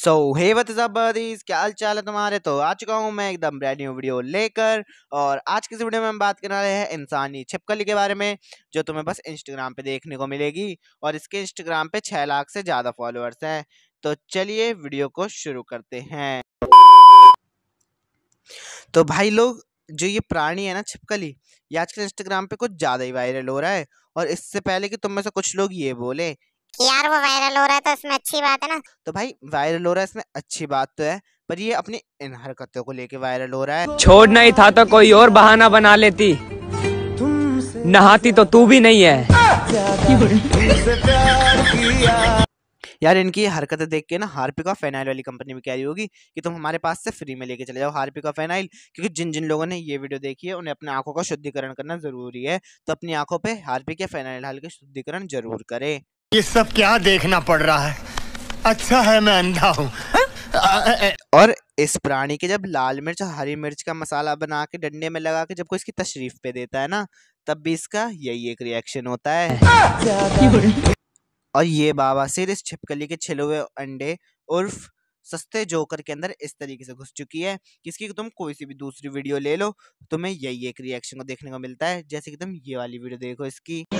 सो हे बतजाबीज क्या हाल चाल है तुम्हारे तो आ चुका हूँ मैं एकदम ब्रांड न्यू वीडियो लेकर और आज की इस वीडियो में हम बात करने वाले हैं इंसानी छिपकली के बारे में जो तुम्हें बस इंस्टाग्राम पे देखने को मिलेगी और इसके इंस्टाग्राम पे छः लाख से ज़्यादा फॉलोअर्स हैं तो चलिए वीडियो को शुरू करते हैं तो भाई लोग जो ये प्राणी है ना छिपकली ये आजकल इंस्टाग्राम पे कुछ ज़्यादा ही वायरल हो रहा है और इससे पहले कि तुम में से कुछ लोग ये बोले यार वो वायरल हो रहा है तो इसमें अच्छी बात है ना तो भाई वायरल हो रहा है इसमें अच्छी बात तो है पर ये अपनी इन हरकतों को लेके वायरल हो रहा है छोड़ना ही था तो कोई और बहाना बना लेती नहाती तो तू भी नहीं है यार इनकी हरकतें देख के ना हार्पिक ऑफ फेनाइल वाली कंपनी भी कह रही होगी कि तुम हमारे पास से फ्री में लेके चले जाओ हार्पिक ऑफ फेनाइल क्योंकि जिन जिन लोगों ने ये वीडियो देखी है उन्हें अपने आंखों का शुद्धिकरण करना जरूरी है तो अपनी आंखों पे हार्पिक या फेनाइल हाल के शुद्धिकरण जरूर करें ये सब क्या देखना पड़ रहा है अच्छा है मैं अंधा हूँ हाँ? और इस प्राणी के जब लाल मिर्च और हरी मिर्च का मसाला बना के डंडे में लगा के जब कोई इसकी तशरीफ पे देता है ना तब भी इसका यही एक रिएक्शन होता है और ये बाबा सिर इस छिपकली के छिले हुए अंडे उर्फ सस्ते जोकर के अंदर इस तरीके से घुस चुकी है किसकी तुम कोई सी भी दूसरी वीडियो ले लो तुम्हें यही एक रिएक्शन को देखने को मिलता है जैसे कि तुम ये वाली वीडियो देखो इसकी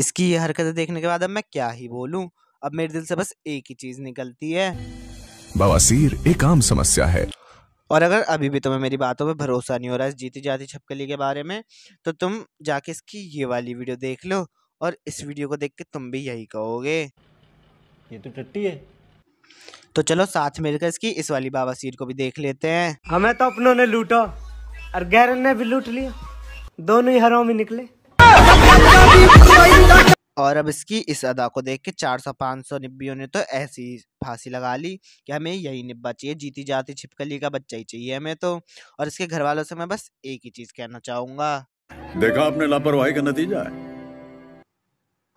इसकी ये हरकतें देखने के बाद अब मैं क्या ही बोलूं अब मेरे दिल से बस एक ही चीज निकलती है बवासीर एक आम समस्या है और अगर अभी भी तुम्हें मेरी बातों पे भरोसा नहीं हो रहा है जीती जाती छपकली के बारे में तो तुम जाके इसकी ये वाली वीडियो देख लो और इस वीडियो को देख के तुम भी यही कहोगे ये तो टट्टी है तो चलो साथ मिलकर इसकी इस वाली बाबा सीर को भी देख लेते हैं हमें तो अपनों ने लूटा और गैरन ने भी लूट लिया दोनों ही हरों में निकले और अब इसकी इस अदा को देख के चार सौ पाँच सौ निब्बियों ने तो ऐसी फांसी लगा ली कि हमें यही निब्बा चाहिए जीती जाती छिपकली का बच्चा ही चाहिए हमें तो और इसके घर वालों से मैं बस एक ही चीज़ कहना चाहूँगा देखा आपने लापरवाही का नतीजा है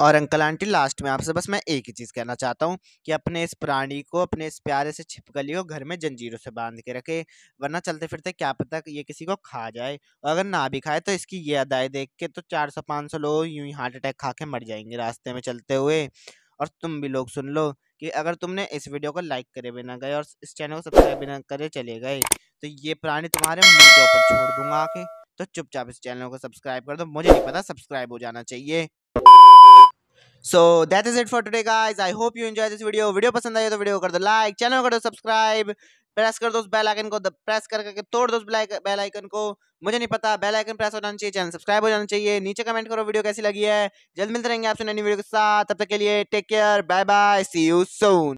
और अंकल आंटी लास्ट में आपसे बस मैं एक ही चीज़ कहना चाहता हूँ कि अपने इस प्राणी को अपने इस प्यारे से छिपकली को घर में जंजीरों से बांध के रखे वरना चलते फिरते क्या पता कि ये किसी को खा जाए और अगर ना भी खाए तो इसकी ये अदाई देख के तो चार सौ पाँच सौ लोग यूँ ही हार्ट अटैक खा के मर जाएंगे रास्ते में चलते हुए और तुम भी लोग सुन लो कि अगर तुमने इस वीडियो को लाइक करे बिना गए और इस चैनल को सब्सक्राइब बिना करे चले गए तो ये प्राणी तुम्हारे मुंह के ऊपर छोड़ दूंगा आके तो चुपचाप इस चैनल को सब्सक्राइब कर दो मुझे नहीं पता सब्सक्राइब हो जाना चाहिए so that is it for today guys I hope you enjoy this video video पसंद आए तो वीडियो कर दो लाइक चैनल कर दो सब्सक्राइब प्रेस कर दो उस बेल आइकन को प्रेस कर करके तोड़ दो उस बेल आइकन को मुझे नहीं पता बेल आइकन प्रेस हो जाना चाहिए चैनल सब्सक्राइब हो जाना चाहिए नीचे कमेंट करो वीडियो कैसी लगी है जल्द मिलते रहेंगे आपसे नई वीडियो के साथ तब तक के लिए take care bye bye see you Son